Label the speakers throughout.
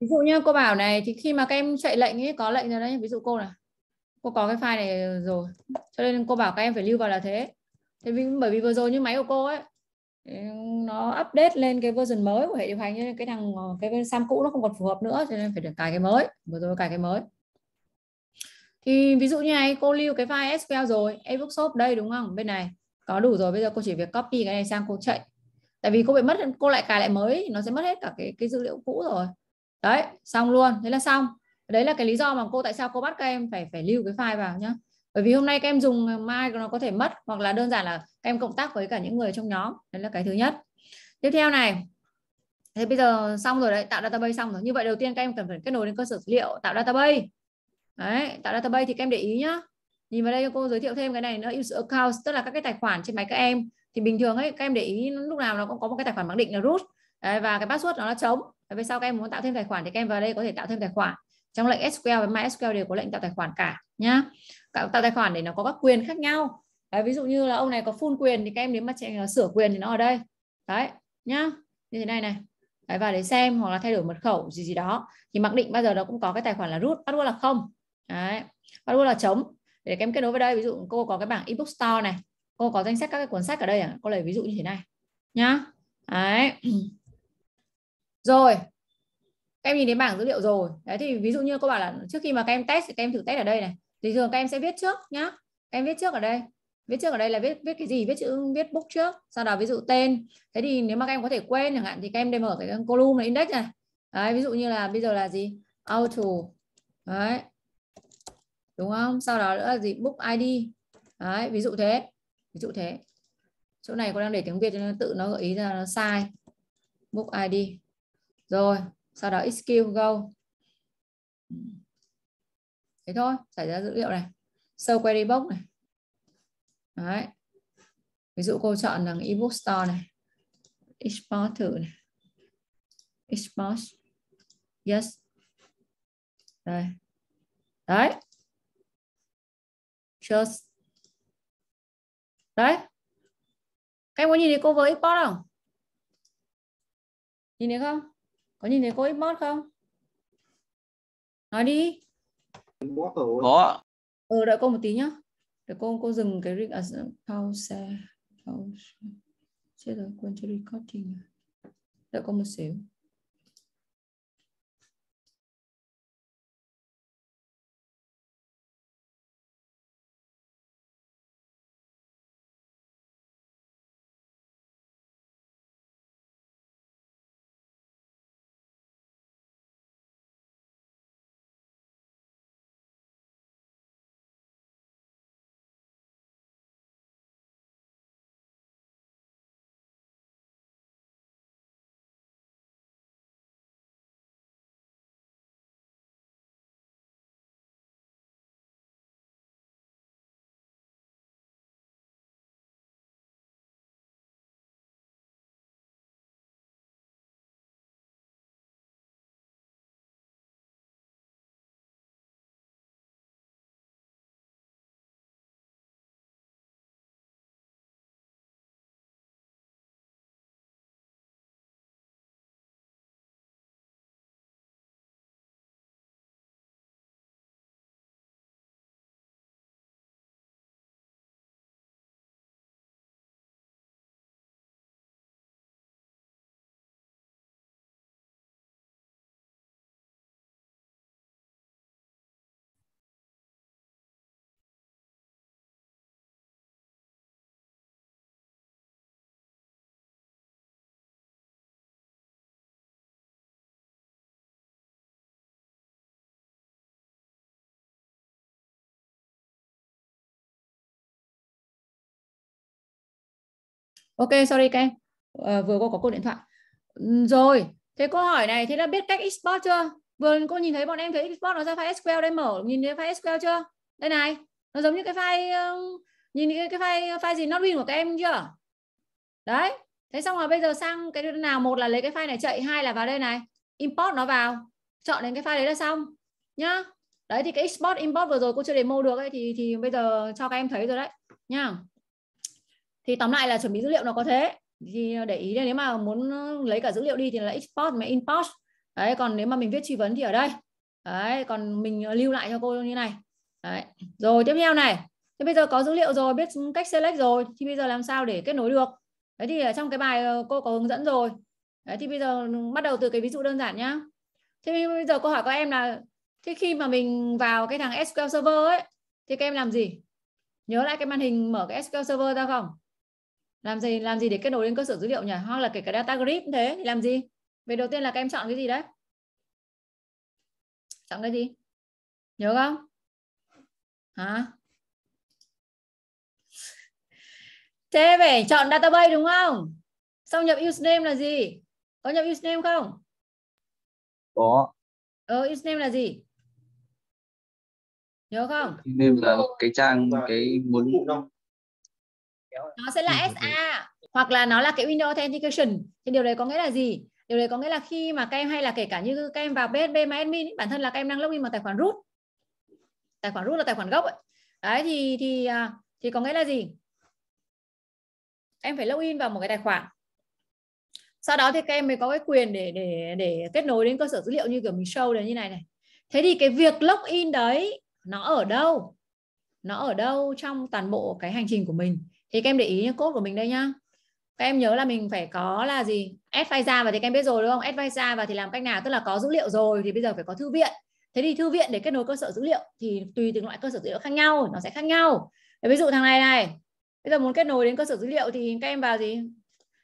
Speaker 1: ví dụ như cô bảo này thì khi mà các em chạy lệnh ấy có lệnh rồi đấy ví dụ cô này cô có cái file này rồi cho nên cô bảo các em phải lưu vào là thế thế vì, bởi vì vừa rồi như máy của cô ấy nó update lên cái version mới của hệ điều hành nên cái thằng ờ, cái sam cũ nó không còn phù hợp nữa cho nên phải được cài cái mới vừa rồi cài cái mới thì ví dụ như này cô lưu cái file SQL rồi ebook shop đây đúng không bên này có đủ rồi bây giờ cô chỉ việc copy cái này sang cô chạy tại vì cô bị mất cô lại cài lại mới nó sẽ mất hết cả cái cái dữ liệu cũ rồi đấy xong luôn thế là xong đấy là cái lý do mà cô tại sao cô bắt các em phải phải lưu cái file vào nhá bởi vì hôm nay các em dùng mai nó có thể mất hoặc là đơn giản là các em cộng tác với cả những người trong nhóm đấy là cái thứ nhất tiếp theo này thế bây giờ xong rồi đấy tạo database xong rồi như vậy đầu tiên các em cần phải kết nối đến cơ sở dữ liệu tạo database đấy tạo database thì các em để ý nhá nhìn vào đây cô giới thiệu thêm cái này nữa user account tức là các cái tài khoản trên máy các em thì bình thường ấy các em để ý lúc nào nó cũng có một cái tài khoản mặc định là root Đấy, và cái password nó là trống và về sau các em muốn tạo thêm tài khoản thì các em vào đây có thể tạo thêm tài khoản trong lệnh SQL và MySQL đều có lệnh tạo tài khoản cả nhá tạo, tạo tài khoản để nó có các quyền khác nhau đấy, ví dụ như là ông này có full quyền thì các em nếu mà chạy sửa quyền thì nó ở đây đấy nhá như thế này này đấy, và để xem hoặc là thay đổi mật khẩu gì gì đó thì mặc định bao giờ nó cũng có cái tài khoản là root password là không đấy password là trống để các em kết nối với đây ví dụ cô có cái bảng ebook store này cô có danh sách các cái cuốn sách ở đây à? cô lấy ví dụ như thế này nhá đấy rồi các em nhìn đến bảng dữ liệu rồi đấy thì ví dụ như cô bảo là trước khi mà các em test thì các em thử test ở đây này thì thường các em sẽ viết trước nhá em viết trước ở đây viết trước ở đây là viết viết cái gì viết chữ viết book trước sau đó ví dụ tên thế thì nếu mà các em có thể quên chẳng hạn thì các em đây mở cái column này index này đấy, ví dụ như là bây giờ là gì auto đấy đúng không sau đó nữa là gì book id đấy ví dụ thế ví dụ thế chỗ này con đang để tiếng việt cho nó tự nó gợi ý ra nó sai book id rồi sau đó skill go thế thôi xảy ra dữ liệu này sâu query box này đấy ví dụ cô chọn là ebook store này export thử này export yes đây
Speaker 2: đấy just đấy
Speaker 1: các em có nhìn thấy cô với export không nhìn thấy không có nhìn thấy cô Xbox không nói đi có ừ đợi cô một tí nhá để cô cô dừng cái rig à, pause pause chết rồi quên cho recording đợi cô một xíu ok sorry các em à, vừa cô có cuộc điện thoại ừ, rồi thế cô hỏi này thế đã biết cách export chưa vừa cô nhìn thấy bọn em thấy export nó ra file sql đây mở nhìn thấy file sql chưa đây này nó giống như cái file ờ, nhìn cái, cái file file gì not win của các em chưa đấy thế xong rồi bây giờ sang cái nào một là lấy cái file này chạy hai là vào đây này import nó vào chọn đến cái file đấy là xong nhá đấy thì cái export import vừa rồi cô chưa demo được ấy thì thì bây giờ cho các em thấy rồi đấy nhá thì tóm lại là chuẩn bị dữ liệu nó có thế thì để ý là nếu mà muốn lấy cả dữ liệu đi thì là export mà import đấy còn nếu mà mình viết truy vấn thì ở đây đấy còn mình lưu lại cho cô như này đấy. rồi tiếp theo này thế bây giờ có dữ liệu rồi biết cách select rồi thì bây giờ làm sao để kết nối được đấy thì ở trong cái bài ờ, cô có hướng dẫn rồi đấy thì bây giờ bắt đầu từ cái ví dụ đơn giản nhá thế bây giờ câu hỏi các em là thế khi mà mình vào cái thằng SQL Server ấy thì các em làm gì nhớ lại cái màn hình mở cái SQL Server ra không làm gì làm gì để kết nối đến cơ sở dữ liệu nhỉ hoặc là kể cả data grid thế thì làm gì về đầu tiên là các em chọn cái gì đấy chọn cái gì nhớ không hả thế về chọn database đúng không xong nhập username là gì có nhập username không
Speaker 2: có ờ username là gì nhớ không username là cái trang cái muốn
Speaker 1: nó sẽ là ừ, ừ, SA ừ. hoặc là nó là cái window authentication thì điều đấy có nghĩa là gì điều đấy có nghĩa là khi mà các em hay là kể cả như các em vào PHP mà admin ấy, bản thân là các em đang login vào tài khoản root tài khoản root là tài khoản gốc ấy. đấy thì thì à, thì có nghĩa là gì em phải login vào một cái tài khoản sau đó thì các em mới có cái quyền để để để kết nối đến cơ sở dữ liệu như kiểu mình show đấy như này này thế thì cái việc login đấy nó ở đâu nó ở đâu trong toàn bộ cái hành trình của mình thì các em để ý nhé cốt của mình đây nhá các em nhớ là mình phải có là gì add file ra và thì các em biết rồi đúng không add file ra và thì làm cách nào tức là có dữ liệu rồi thì bây giờ phải có thư viện thế thì thư viện để kết nối cơ sở dữ liệu thì tùy từng loại cơ sở dữ liệu khác nhau nó sẽ khác nhau ví dụ thằng này này bây giờ muốn kết nối đến cơ sở dữ liệu thì các em vào gì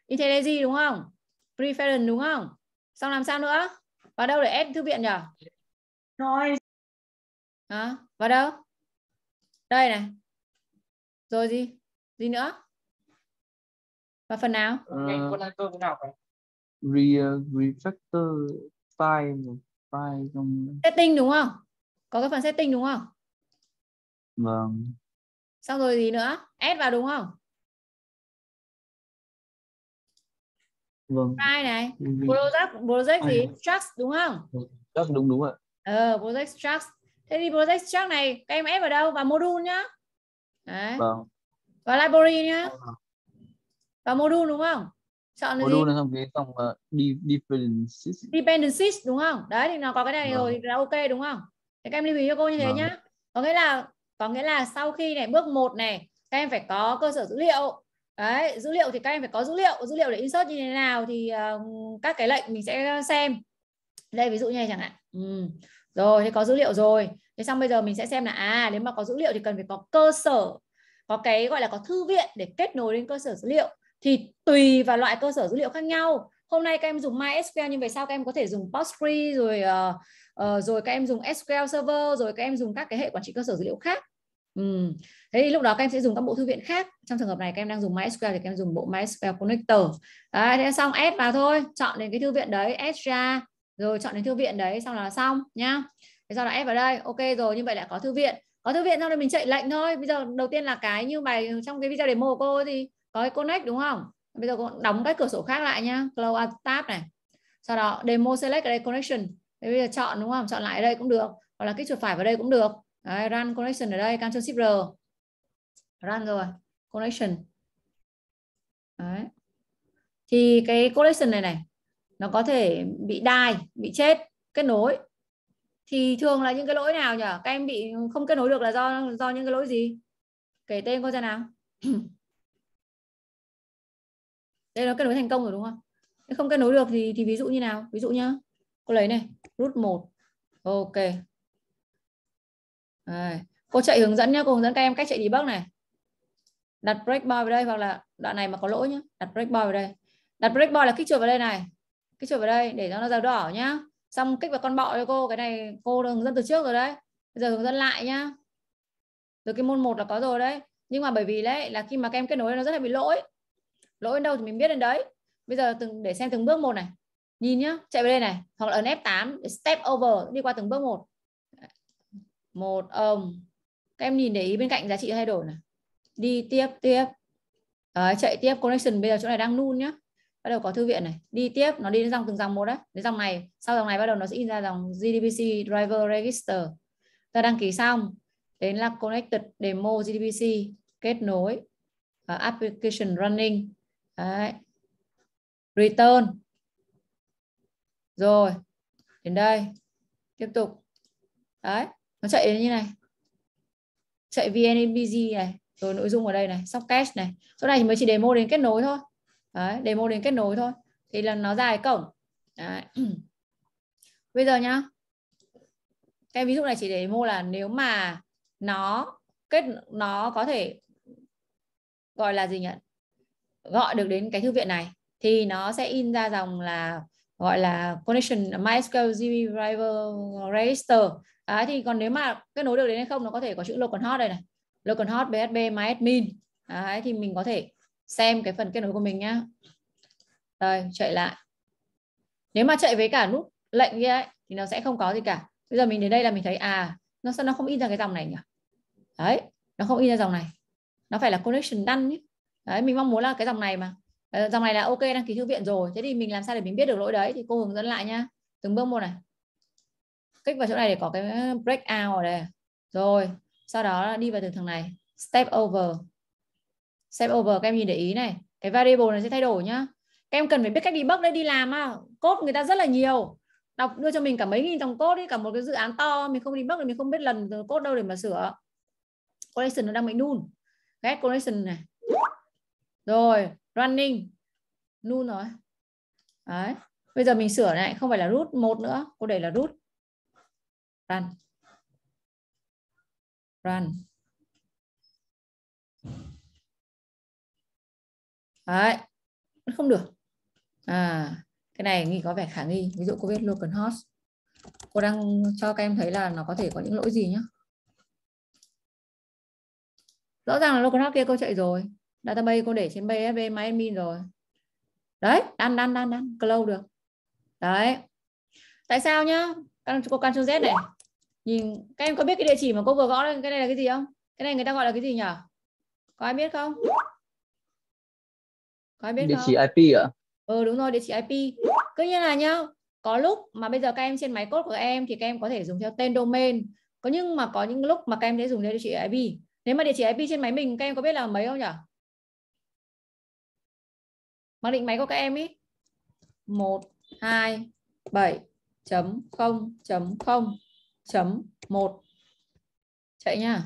Speaker 1: IntelliJ đúng không preference đúng không xong làm sao nữa vào đâu để add thư viện nhỉ rồi à, vào đâu đây này rồi gì gì nữa và phần nào uh, ờ,
Speaker 2: re refactor file file trong
Speaker 1: setting đúng không có cái phần setting đúng không vâng xong rồi gì nữa add vào đúng không vâng file này project project gì à? trust đúng không trust đúng đúng ạ ờ project trust thế thì project trust này các em ép vào đâu vào module nhá đấy vâng và library nhá ờ. và module đúng không chọn là module gì? xong
Speaker 2: cái dòng uh, dependencies
Speaker 1: dependencies đúng không đấy thì nó có cái này vâng. rồi thì là ok đúng không thì các em lưu ý cho cô như thế vâng. nhá có nghĩa là có nghĩa là sau khi này bước 1 này các em phải có cơ sở dữ liệu đấy dữ liệu thì các em phải có dữ liệu dữ liệu để insert như thế nào thì uh, các cái lệnh mình sẽ ờ, xem đây ví dụ như này chẳng hạn ừ. rồi thì có dữ liệu rồi thế xong bây giờ mình sẽ xem là à nếu mà có dữ liệu thì cần phải có cơ sở có cái gọi là có thư viện để kết nối đến cơ sở dữ liệu thì tùy vào loại cơ sở dữ liệu khác nhau hôm nay các em dùng MySQL nhưng về sau các em có thể dùng Postgre rồi uh, uh, rồi các em dùng SQL Server rồi các em dùng các cái hệ quản trị cơ sở dữ liệu khác ừ. thế thì lúc đó các em sẽ dùng các bộ thư viện khác trong trường hợp này các em đang dùng MySQL thì các em dùng bộ MySQL Connector đấy, thế xong add vào thôi chọn đến cái thư viện đấy add ra rồi chọn đến thư viện đấy xong là xong nhá thế sau đó add vào đây ok rồi như vậy lại có thư viện có thư viện xong rồi mình chạy lệnh thôi bây giờ đầu tiên là cái như bài trong cái video demo của cô thì có cái connect đúng không bây giờ cô đóng cái cửa sổ khác lại nhá close tab này sau đó demo select ở đây connection bây giờ chọn đúng không chọn lại ở đây cũng được hoặc là kích chuột phải vào đây cũng được Đấy, run connection ở đây Ctrl Shift R run rồi connection Đấy. thì cái connection này này nó có thể bị die bị chết kết nối thì thường là những cái lỗi nào nhỉ các em bị không kết nối được là do do những cái lỗi gì kể tên cô ra nào đây nó kết nối thành công rồi đúng không không kết nối được thì thì ví dụ như nào ví dụ nhá cô lấy này rút một ok Đây. cô chạy hướng dẫn nhá, cô hướng dẫn các em cách chạy debug này đặt break bar vào đây hoặc là đoạn này mà có lỗi nhá, đặt break bar vào đây đặt break bar là kích chuột vào đây này kích chuột vào đây để cho nó ra đỏ nhá xong kích vào con bọ cho cô cái này cô đã hướng dẫn từ trước rồi đấy bây giờ hướng dẫn lại nhá rồi cái môn 1 là có rồi đấy nhưng mà bởi vì đấy là khi mà các em kết nối nó rất là bị lỗi lỗi đến đâu thì mình biết đến đấy bây giờ từng để xem từng bước một này nhìn nhá chạy về đây này hoặc là ấn F8 để step over đi qua từng bước một một ông um, các em nhìn để ý bên cạnh giá trị thay đổi này đi tiếp tiếp đấy, chạy tiếp connection bây giờ chỗ này đang nul nhá bắt đầu có thư viện này đi tiếp nó đi đến dòng từng dòng một đấy đến dòng này sau dòng này bắt đầu nó sẽ in ra dòng GDPC driver register ta đăng ký xong đến là connected demo GDPC kết nối uh, application running đấy. return rồi đến đây tiếp tục đấy nó chạy đến như này chạy VNBG này rồi nội dung ở đây này socket này chỗ này thì mới chỉ demo đến kết nối thôi Đấy, demo đến kết nối thôi thì là nó dài cổng Đấy. bây giờ nhá cái ví dụ này chỉ để mô là nếu mà nó kết nó có thể gọi là gì nhỉ gọi được đến cái thư viện này thì nó sẽ in ra dòng là gọi là connection MySQL GB driver register à, thì còn nếu mà kết nối được đến hay không nó có thể có chữ localhost đây này localhost bsb myadmin à, thì mình có thể xem cái phần kết nối của mình nhá rồi chạy lại nếu mà chạy với cả nút lệnh kia ấy, thì nó sẽ không có gì cả bây giờ mình đến đây là mình thấy à nó sao nó không in ra cái dòng này nhỉ đấy nó không in ra dòng này nó phải là connection done nhé đấy mình mong muốn là cái dòng này mà ờ, dòng này là ok đăng ký thư viện rồi thế thì mình làm sao để mình biết được lỗi đấy thì cô hướng dẫn lại nhá từng bước một này kích vào chỗ này để có cái break out ở đây rồi sau đó đi vào từ thằng này step over Step over các em nhìn để ý này. Cái variable này sẽ thay đổi nhá. Các em cần phải biết cách debug đấy đi làm à. Code người ta rất là nhiều. Đọc đưa cho mình cả mấy nghìn dòng code đi, cả một cái dự án to mình không debug thì mình không biết lần code đâu để mà sửa. Collection nó đang bị null. Get collection này. Rồi, running. Null rồi. Đấy. Bây giờ mình sửa này, không phải là root một nữa, cô để là root. Run. Run. đấy không được à cái này nghi có vẻ khả nghi ví dụ cô viết local host cô đang cho các em thấy là nó có thể có những lỗi gì nhá rõ ràng là local host kia cô chạy rồi database cô để trên bsb máy admin rồi đấy đan đan đan đan close được đấy tại sao nhá các cô can z này nhìn các em có biết cái địa chỉ mà cô vừa gõ lên cái này là cái gì không cái này người ta gọi là cái gì nhỉ có ai biết không có ai biết địa chỉ IP ạ ừ đúng rồi địa chỉ IP cứ như là nhá có lúc mà bây giờ các em trên máy cốt của em thì các em có thể dùng theo tên domain có nhưng mà có những lúc mà các em sẽ dùng theo địa chỉ IP nếu mà địa chỉ IP trên máy mình các em có biết là mấy không nhỉ mặc định máy của các em ý 127.0.0.1 chạy nha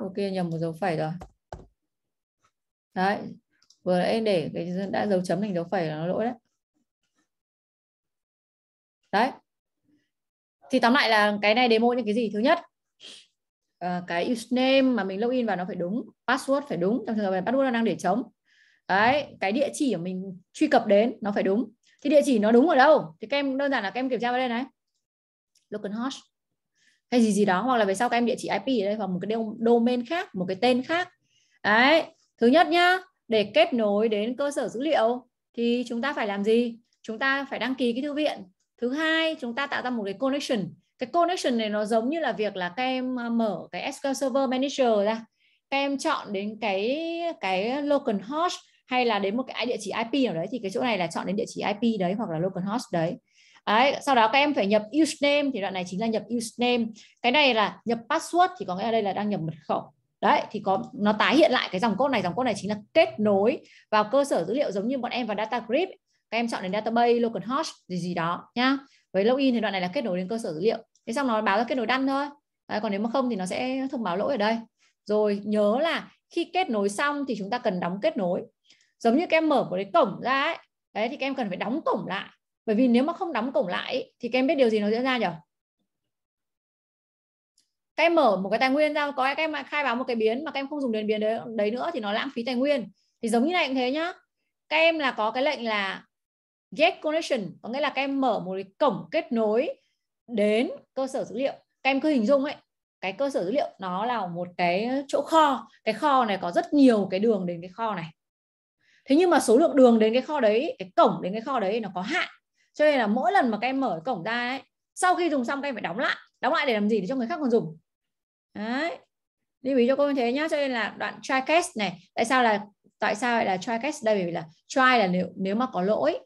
Speaker 1: ok nhầm một dấu phẩy rồi đấy vừa nãy để cái đã dấu chấm thành dấu phẩy là nó lỗi đấy đấy thì tóm lại là cái này demo những cái gì thứ nhất à, cái username mà mình login vào nó phải đúng password phải đúng trong trường hợp này password đang để trống đấy cái địa chỉ mà mình truy cập đến nó phải đúng thì địa chỉ nó đúng ở đâu thì các em đơn giản là các em kiểm tra vào đây này localhost hay gì gì đó hoặc là về sau các em địa chỉ IP ở đây hoặc một cái domain khác một cái tên khác đấy thứ nhất nhá để kết nối đến cơ sở dữ liệu thì chúng ta phải làm gì chúng ta phải đăng ký cái thư viện thứ hai chúng ta tạo ra một cái connection cái connection này nó giống như là việc là các em à, mở cái SQL Server Manager ra các em chọn đến cái cái local host hay là đến một cái địa chỉ IP nào đấy thì cái chỗ này là chọn đến địa chỉ IP đấy hoặc là local host đấy. đấy sau đó các em phải nhập username thì đoạn này chính là nhập username cái này là nhập password thì có nghĩa là đây là đang nhập mật khẩu đấy thì có nó tái hiện lại cái dòng code này dòng code này chính là kết nối vào cơ sở dữ liệu giống như bọn em vào data grip các em chọn đến database localhost gì gì đó nhá với login thì đoạn này là kết nối đến cơ sở dữ liệu thế xong nó báo ra kết nối đăng thôi đấy, còn nếu mà không thì nó sẽ thông báo lỗi ở đây rồi nhớ là khi kết nối xong thì chúng ta cần đóng kết nối giống như các em mở một cái cổng ra ấy đấy thì các em cần phải đóng cổng lại bởi vì nếu mà không đóng cổng lại thì các em biết điều gì nó diễn ra nhỉ các em mở một cái tài nguyên ra có các em khai báo một cái biến mà các em không dùng đến biến đấy, đấy nữa thì nó lãng phí tài nguyên thì giống như này cũng thế nhá các em là có cái lệnh là get connection có nghĩa là các em mở một cái cổng kết nối đến cơ sở dữ liệu các em cứ hình dung ấy cái cơ sở dữ liệu nó là một cái chỗ kho cái kho này có rất nhiều cái đường đến cái kho này thế nhưng mà số lượng đường đến cái kho đấy cái cổng đến cái kho đấy nó có hạn cho nên là mỗi lần mà các em mở cái cổng ra ấy sau khi dùng xong các em phải đóng lại đóng lại để làm gì để cho người khác còn dùng đấy lưu ý cho cô như thế nhá cho nên là đoạn try catch này tại sao là tại sao lại là try catch đây bởi vì là try là nếu nếu mà có lỗi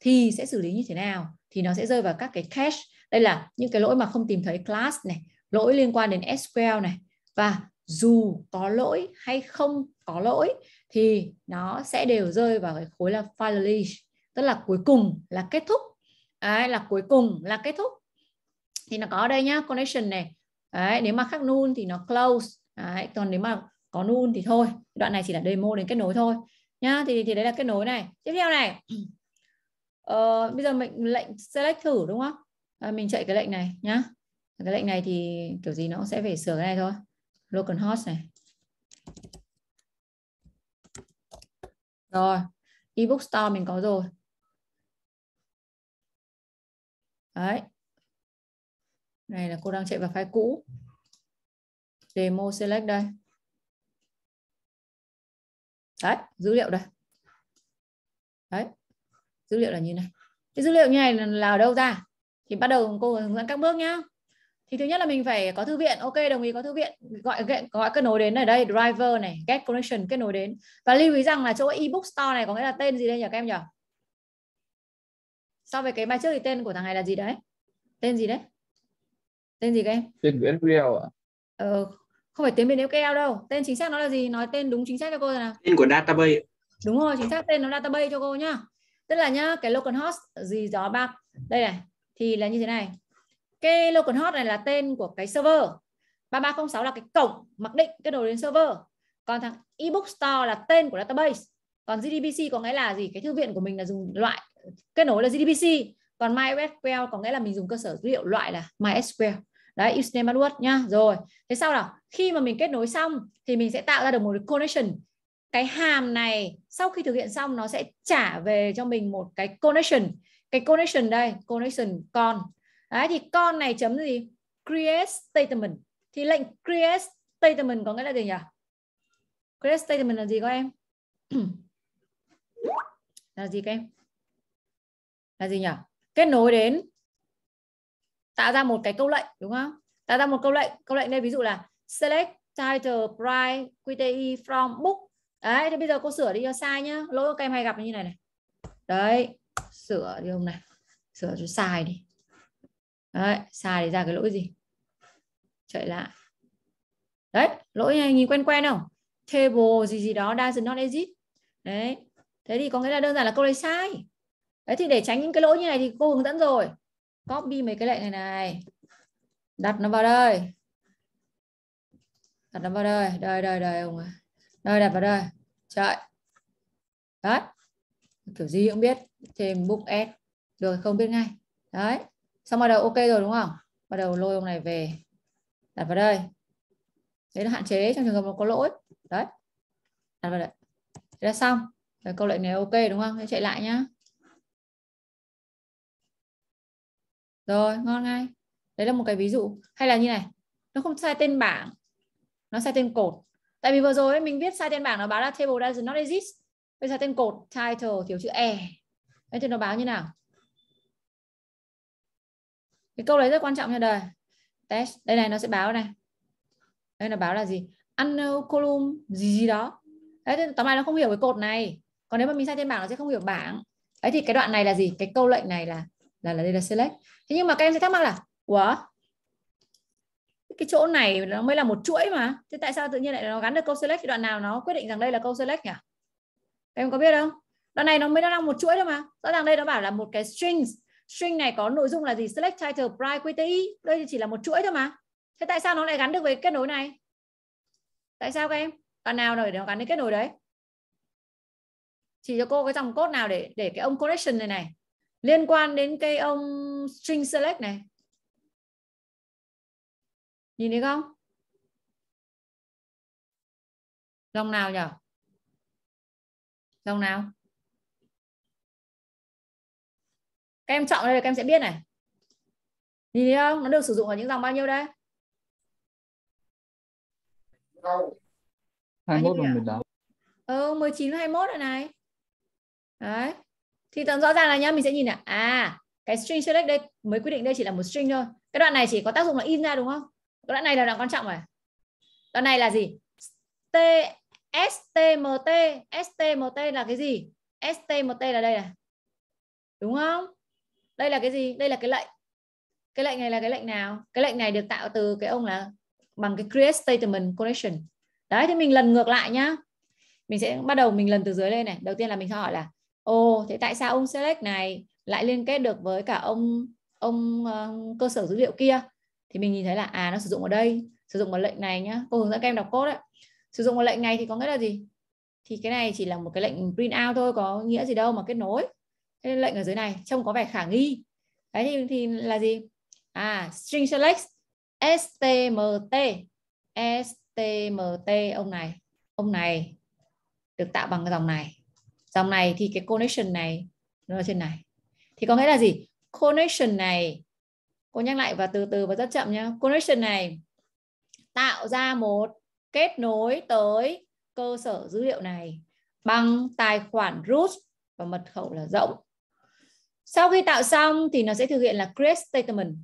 Speaker 1: thì sẽ xử lý như thế nào thì nó sẽ rơi vào các cái cache đây là những cái lỗi mà không tìm thấy class này lỗi liên quan đến SQL này và dù có lỗi hay không có lỗi thì nó sẽ đều rơi vào cái khối là finally tức là cuối cùng là kết thúc Đấy, là cuối cùng là kết thúc thì nó có đây nhá connection này đấy, nếu mà khác null thì nó close đấy, còn nếu mà có null thì thôi đoạn này chỉ là demo đến kết nối thôi nhá thì thì đấy là kết nối này tiếp theo này ờ, bây giờ mình lệnh select thử đúng không à, mình chạy cái lệnh này nhá cái lệnh này thì kiểu gì nó cũng sẽ về sửa cái này thôi local host này rồi ebook store mình có rồi
Speaker 2: đấy này là cô đang chạy vào file cũ demo select đây
Speaker 1: đấy dữ liệu đây đấy dữ liệu là như này cái dữ liệu như này là ở đâu ra thì bắt đầu cô hướng dẫn các bước nhá thì thứ nhất là mình phải có thư viện ok đồng ý có thư viện gọi gọi kết nối đến ở đây driver này get connection kết nối đến và lưu ý rằng là chỗ ebook store này có nghĩa là tên gì đây nhỉ các em nhỉ so với cái bài trước thì tên của thằng này là gì đấy tên gì đấy tên gì các em
Speaker 2: tên Nguyễn Real ạ
Speaker 1: ờ, không phải tiếng miền SQL đâu tên chính xác nó là gì nói tên đúng chính xác cho cô rồi nào
Speaker 2: tên của database
Speaker 1: đúng rồi chính xác tên nó database cho cô nhá tức là nhá cái localhost gì đó ba đây này thì là như thế này cái localhost này là tên của cái server 3306 là cái cổng mặc định kết nối đến server còn thằng ebook store là tên của database còn GDBC có nghĩa là gì cái thư viện của mình là dùng loại kết nối là GDBC còn MySQL có nghĩa là mình dùng cơ sở dữ liệu loại là MySQL đấy use name password nhá rồi thế sau nào khi mà mình kết nối xong thì mình sẽ tạo ra được một connection cái hàm này sau khi thực hiện xong nó sẽ trả về cho mình một cái connection cái connection đây connection con đấy thì con này chấm gì create statement thì lệnh create statement có nghĩa là gì nhỉ create statement là gì các em là gì các em là gì nhỉ kết nối đến tạo ra một cái câu lệnh đúng không tạo ra một câu lệnh câu lệnh đây ví dụ là select title price QTE from book đấy thì bây giờ cô sửa đi cho sai nhá lỗi các em hay gặp như này này đấy sửa đi ông này sửa cho sai đi đấy sai thì ra cái lỗi gì chạy lại đấy lỗi này nhìn quen quen không table gì gì đó does not exist đấy thế thì có nghĩa là đơn giản là câu này sai đấy thì để tránh những cái lỗi như này thì cô hướng dẫn rồi copy mấy cái lệnh này này đặt nó vào đây đặt nó vào đây đây đây đây ông ơi đây đặt vào đây chạy đấy kiểu gì cũng biết thêm book s được không biết ngay đấy xong bắt đầu ok rồi đúng không bắt đầu lôi ông này về đặt vào đây đấy là hạn chế trong trường hợp nó có lỗi đấy đặt vào đây thế là xong rồi câu lệnh này ok đúng không thế chạy lại nhá rồi ngon ngay đấy là một cái ví dụ hay là như này nó không sai tên bảng nó sai tên cột tại vì vừa rồi mình viết sai tên bảng nó báo là table does not exist bây giờ tên cột title thiếu chữ e đấy thì nó báo như nào cái câu đấy rất quan trọng cho đời test đây này nó sẽ báo này đây là báo là gì unknown column gì gì đó đấy thì tóm lại nó không hiểu cái cột này còn nếu mà mình sai tên bảng nó sẽ không hiểu bảng đấy thì cái đoạn này là gì cái câu lệnh này là là là đây là select thế nhưng mà các em sẽ thắc mắc là quá cái chỗ này nó mới là một chuỗi mà thế tại sao tự nhiên lại nó gắn được câu select đoạn nào nó quyết định rằng đây là câu select nhỉ các em có biết không đoạn này nó mới đang một chuỗi thôi mà rõ ràng đây nó bảo là một cái string string này có nội dung là gì select title price qti đây chỉ là một chuỗi thôi mà thế tại sao nó lại gắn được với kết nối này tại sao các em đoạn nào để nó gắn đến kết nối đấy chỉ cho cô cái dòng code nào để để cái ông connection này này liên quan đến cây ông string select này
Speaker 2: nhìn thấy không dòng nào nhỉ dòng nào
Speaker 1: các em chọn đây là các em sẽ biết này nhìn thấy không nó được sử dụng ở những dòng bao nhiêu đây
Speaker 2: 21 và 18
Speaker 1: ừ, 19 21 rồi này đấy thì rõ ràng là nhá mình sẽ nhìn là à cái string select đây mới quy định đây chỉ là một string thôi cái đoạn này chỉ có tác dụng là in ra đúng không cái đoạn này là đoạn quan trọng rồi đoạn này là gì t stmt stmt là cái gì stmt là đây này đúng không đây là cái gì đây là cái lệnh cái lệnh này là cái lệnh nào cái lệnh này được tạo từ cái ông là bằng cái create statement connection đấy thì mình lần ngược lại nhá mình sẽ bắt đầu mình lần từ dưới lên này đầu tiên là mình hỏi là Ồ, thế tại sao ông select này lại liên kết được với cả ông ông uh, cơ sở dữ liệu kia? Thì mình nhìn thấy là à nó sử dụng ở đây, sử dụng một lệnh này nhá. Cô hướng dẫn các em đọc code đấy. Sử dụng một lệnh này thì có nghĩa là gì? Thì cái này chỉ là một cái lệnh print out thôi, có nghĩa gì đâu mà kết nối. Thế lệnh ở dưới này trông có vẻ khả nghi. Đấy thì, thì là gì? À, string select STMT. STMT ông này, ông này được tạo bằng cái dòng này dòng này thì cái connection này nó ở trên này thì có nghĩa là gì connection này cô nhắc lại và từ từ và rất chậm nhá connection này tạo ra một kết nối tới cơ sở dữ liệu này bằng tài khoản root và mật khẩu là rộng sau khi tạo xong thì nó sẽ thực hiện là create statement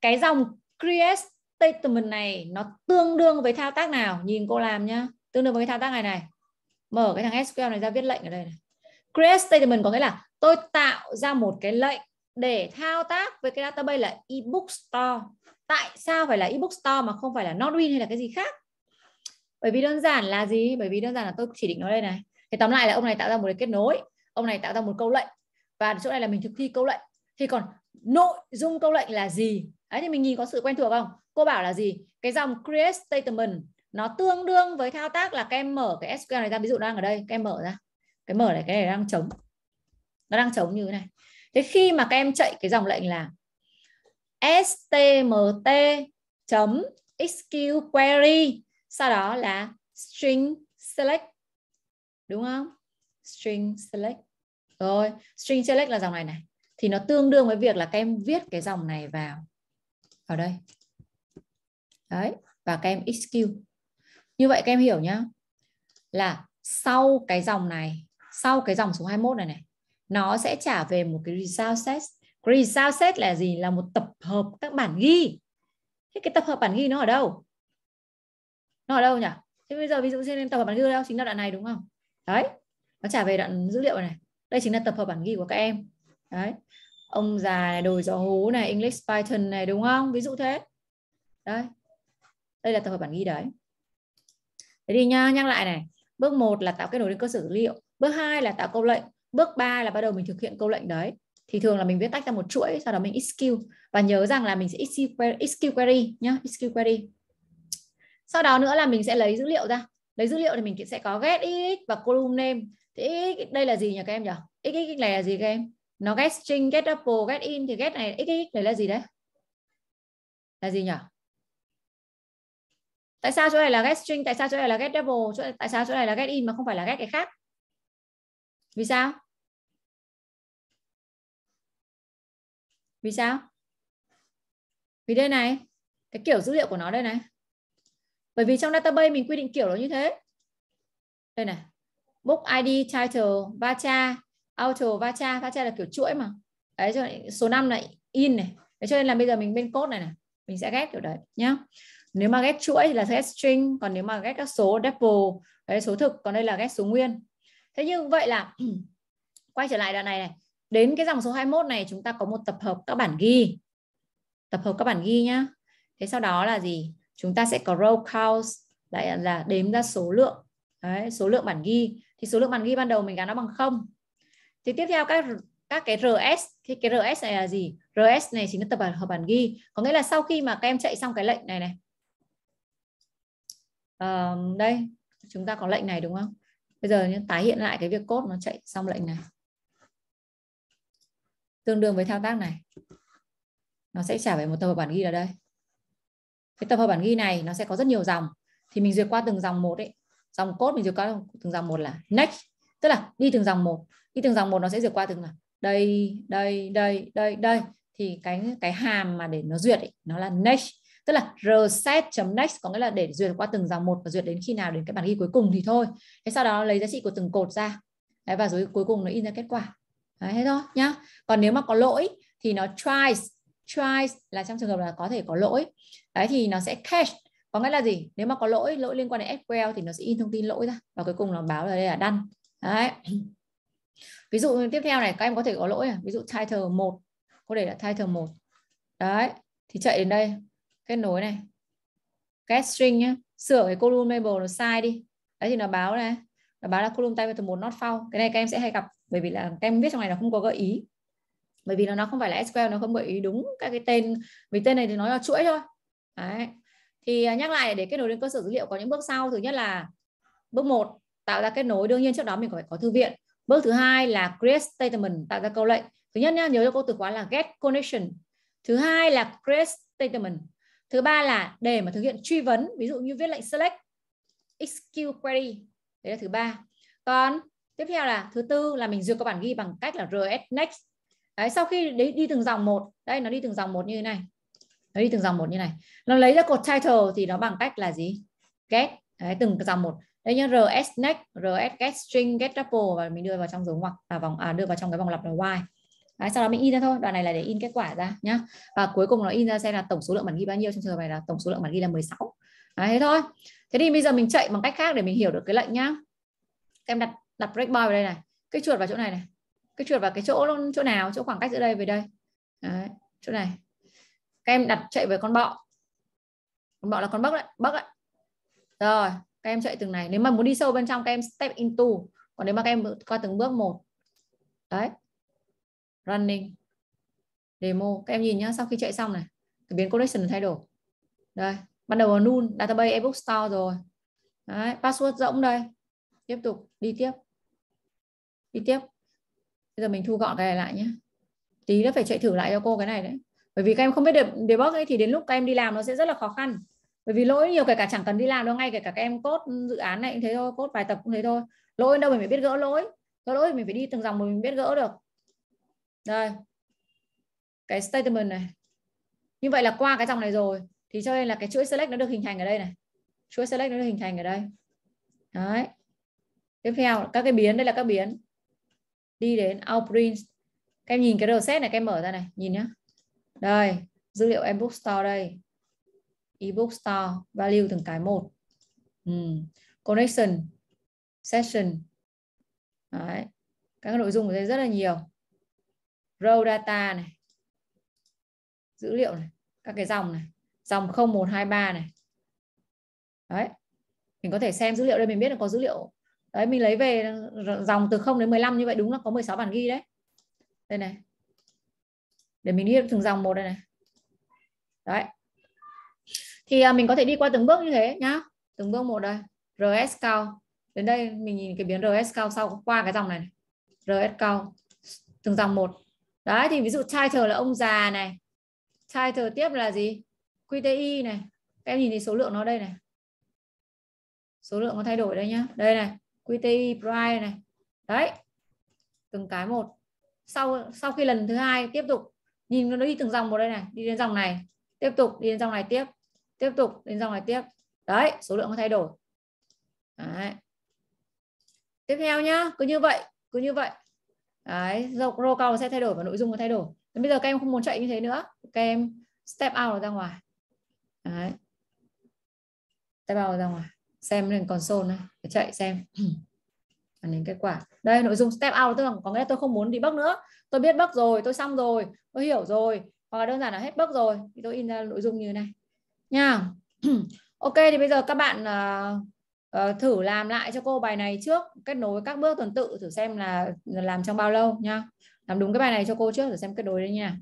Speaker 1: cái dòng create statement này nó tương đương với thao tác nào nhìn cô làm nhá tương đương với thao tác này này mở cái thằng SQL này ra viết lệnh ở đây này create statement có nghĩa là tôi tạo ra một cái lệnh để thao tác với cái database là ebook store tại sao phải là ebook store mà không phải là nodwin hay là cái gì khác bởi vì đơn giản là gì bởi vì đơn giản là tôi chỉ định nó đây này thì tóm lại là ông này tạo ra một cái kết nối ông này tạo ra một câu lệnh và chỗ này là mình thực thi câu lệnh thì còn nội dung câu lệnh là gì đấy thì mình nhìn có sự quen thuộc không cô bảo là gì cái dòng create statement nó tương đương với thao tác là các em mở cái SQL này ra ví dụ đang ở đây các em mở ra cái mở này cái này đang trống nó đang trống như thế này thế khi mà các em chạy cái dòng lệnh là stmt chấm xq query sau đó là string select đúng không string select rồi string select là dòng này này thì nó tương đương với việc là các em viết cái dòng này vào vào đây đấy và các em execute như vậy các em hiểu nhá là sau cái dòng này sau cái dòng số 21 này này nó sẽ trả về một cái result set cái result set là gì là một tập hợp các bản ghi thế cái tập hợp bản ghi nó ở đâu nó ở đâu nhỉ thế bây giờ ví dụ trên tập hợp bản ghi ở đâu chính là đoạn này đúng không đấy nó trả về đoạn dữ liệu này đây chính là tập hợp bản ghi của các em đấy ông già này đồi gió hú này english python này đúng không ví dụ thế đấy đây là tập hợp bản ghi đấy thế đi nha nhắc lại này bước 1 là tạo kết nối đến cơ sở dữ liệu bước hai là tạo câu lệnh bước ba là bắt đầu mình thực hiện câu lệnh đấy thì thường là mình viết tách ra một chuỗi sau đó mình execute và nhớ rằng là mình sẽ execute query nhá execute query sau đó nữa là mình sẽ lấy dữ liệu ra lấy dữ liệu thì mình sẽ có get x và column name thì x đây là gì nhỉ các em nhỉ x này là gì các em nó get string get double get in thì get này x này là gì đấy là gì nhỉ tại sao chỗ này là get string tại sao chỗ này là get double chỗ này, tại sao chỗ này là get in mà không phải là get cái
Speaker 2: khác vì sao
Speaker 1: vì sao vì đây này cái kiểu dữ liệu của nó đây này bởi vì trong database mình quy định kiểu nó như thế đây này book id title vacha auto vacha vacha là kiểu chuỗi mà đấy cho số 5 này in này đấy, cho nên là bây giờ mình bên code này này mình sẽ ghép kiểu đấy nhá nếu mà ghép chuỗi thì là ghép string còn nếu mà ghép các số double đấy số thực còn đây là ghép số nguyên thế như vậy là quay trở lại đoạn này này đến cái dòng số 21 này chúng ta có một tập hợp các bản ghi tập hợp các bản ghi nhá thế sau đó là gì chúng ta sẽ có row count lại là đếm ra số lượng Đấy, số lượng bản ghi thì số lượng bản ghi ban đầu mình gắn nó bằng không thì tiếp theo các các cái rs thì cái rs này là gì rs này chính là tập hợp bản ghi có nghĩa là sau khi mà các em chạy xong cái lệnh này này à, đây chúng ta có lệnh này đúng không bây giờ nhé, tái hiện lại cái việc cốt nó chạy xong lệnh này tương đương với thao tác này nó sẽ trả về một tập hợp bản ghi ở đây cái tập hợp bản ghi này nó sẽ có rất nhiều dòng thì mình duyệt qua từng dòng một ấy dòng cốt mình duyệt qua từng dòng một là next tức là đi từng dòng một đi từng dòng một nó sẽ duyệt qua từng là đây đây đây đây đây thì cái cái hàm mà để nó duyệt ấy, nó là next tức là reset.next có nghĩa là để duyệt qua từng dòng một và duyệt đến khi nào đến cái bản ghi cuối cùng thì thôi thế sau đó lấy giá trị của từng cột ra đấy, và rồi cuối cùng nó in ra kết quả đấy, thế thôi nhá còn nếu mà có lỗi thì nó tries tries là trong trường hợp là có thể có lỗi đấy thì nó sẽ catch có nghĩa là gì nếu mà có lỗi lỗi liên quan đến SQL thì nó sẽ in thông tin lỗi ra và cuối cùng nó báo là đây là đăng đấy ví dụ tiếp theo này các em có thể có lỗi ví dụ title 1 có thể là title 1 đấy thì chạy đến đây kết nối này get string nhé sửa cái column label nó sai đi đấy thì nó báo này nó báo là column table từ một not found cái này các em sẽ hay gặp bởi vì là các em biết trong này nó không có gợi ý bởi vì nó không phải là SQL nó không gợi ý đúng các cái tên vì tên này thì nó là chuỗi thôi đấy thì à, nhắc lại để kết nối đến cơ sở dữ liệu có những bước sau thứ nhất là bước một tạo ra kết nối đương nhiên trước đó mình phải có thư viện bước thứ hai là create statement tạo ra câu lệnh thứ nhất nhá, nhớ cho câu từ khóa là get connection thứ hai là create statement thứ ba là để mà thực hiện truy vấn ví dụ như viết lệnh select sql query đấy là thứ ba còn tiếp theo là thứ tư là mình duyệt các bản ghi bằng cách là rs next đấy, sau khi đi, đi từng dòng một đây nó đi từng dòng một như thế này nó đi từng dòng một như này nó lấy ra cột title thì nó bằng cách là gì get đấy, từng dòng một đấy nhá rs next rs get string get tuple và mình đưa vào trong dấu ngoặc à vòng à đưa vào trong cái vòng lặp là y Đấy, sau đó mình in ra thôi đoạn này là để in kết quả ra nhá và cuối cùng nó in ra xem là tổng số lượng bản ghi bao nhiêu trong trường hợp này là tổng số lượng bản ghi là 16 Đấy, thế thôi thế thì bây giờ mình chạy bằng cách khác để mình hiểu được cái lệnh nhá em đặt đặt break point vào đây này cái chuột vào chỗ này này cái chuột vào cái chỗ chỗ nào chỗ khoảng cách giữa đây về đây Đấy, chỗ này các em đặt chạy với con bọ con bọ là con bắc đấy bắc đấy rồi các em chạy từng này nếu mà muốn đi sâu bên trong các em step into còn nếu mà các em qua từng bước một đấy running demo các em nhìn nhá sau khi chạy xong này cái biến collection thay đổi đây ban đầu là null database ebook store rồi Đấy, password rỗng đây tiếp tục đi tiếp đi tiếp bây giờ mình thu gọn cái này lại nhé tí nó phải chạy thử lại cho cô cái này đấy bởi vì các em không biết debug ấy thì đến lúc các em đi làm nó sẽ rất là khó khăn bởi vì lỗi nhiều kể cả chẳng cần đi làm đâu ngay kể cả các em cốt dự án này cũng thế thôi cốt bài tập cũng thế thôi lỗi đâu mình phải biết gỡ lỗi gỡ lỗi mình phải đi từng dòng mình biết gỡ được đây cái statement này như vậy là qua cái dòng này rồi thì cho nên là cái chuỗi select nó được hình thành ở đây này chuỗi select nó được hình thành ở đây đấy tiếp theo các cái biến đây là các biến đi đến outprint các em nhìn cái rset này các em mở ra này nhìn nhá đây dữ liệu ebook store đây ebook store value từng cái một ừ. connection session Đấy. các nội dung ở đây rất là nhiều row data này dữ liệu này các cái dòng này dòng 0123 này đấy mình có thể xem dữ liệu đây mình biết là có dữ liệu đấy mình lấy về dòng từ 0 đến 15 như vậy đúng là có 16 bản ghi đấy đây này để mình đi từng dòng một đây này đấy thì à, mình có thể đi qua từng bước như thế nhá từng bước một đây rs cao đến đây mình nhìn cái biến rs cao sau qua cái dòng này, này. rs cao từng dòng một đấy thì ví dụ title là ông già này title tiếp là gì QTI này các em nhìn thấy số lượng nó đây này số lượng nó thay đổi đây nhá đây này QTI price này đấy từng cái một sau sau khi lần thứ hai tiếp tục nhìn nó đi từng dòng một đây này đi đến dòng này tiếp tục đi đến dòng này tiếp tiếp tục đến dòng này tiếp đấy số lượng nó thay đổi đấy. tiếp theo nhá cứ như vậy cứ như vậy đấy rô cao sẽ thay đổi và nội dung nó thay đổi Thế bây giờ các em không muốn chạy như thế nữa các em step out ra ngoài đấy step out ra ngoài xem lên console này để chạy xem phản ánh kết quả đây nội dung step out tức là có nghĩa là tôi không muốn đi debug nữa tôi biết bug rồi tôi xong rồi tôi hiểu rồi hoặc là đơn giản là hết bug rồi thì tôi in ra nội dung như này nha ok thì bây giờ các bạn uh, uh, thử làm lại cho cô bài này trước kết nối các bước tuần tự thử xem là làm trong bao lâu nha làm đúng cái bài này cho cô trước thử xem kết nối đấy nha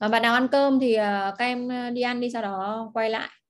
Speaker 1: và ờ, bạn nào ăn cơm thì uh, các em đi ăn đi sau đó
Speaker 2: quay lại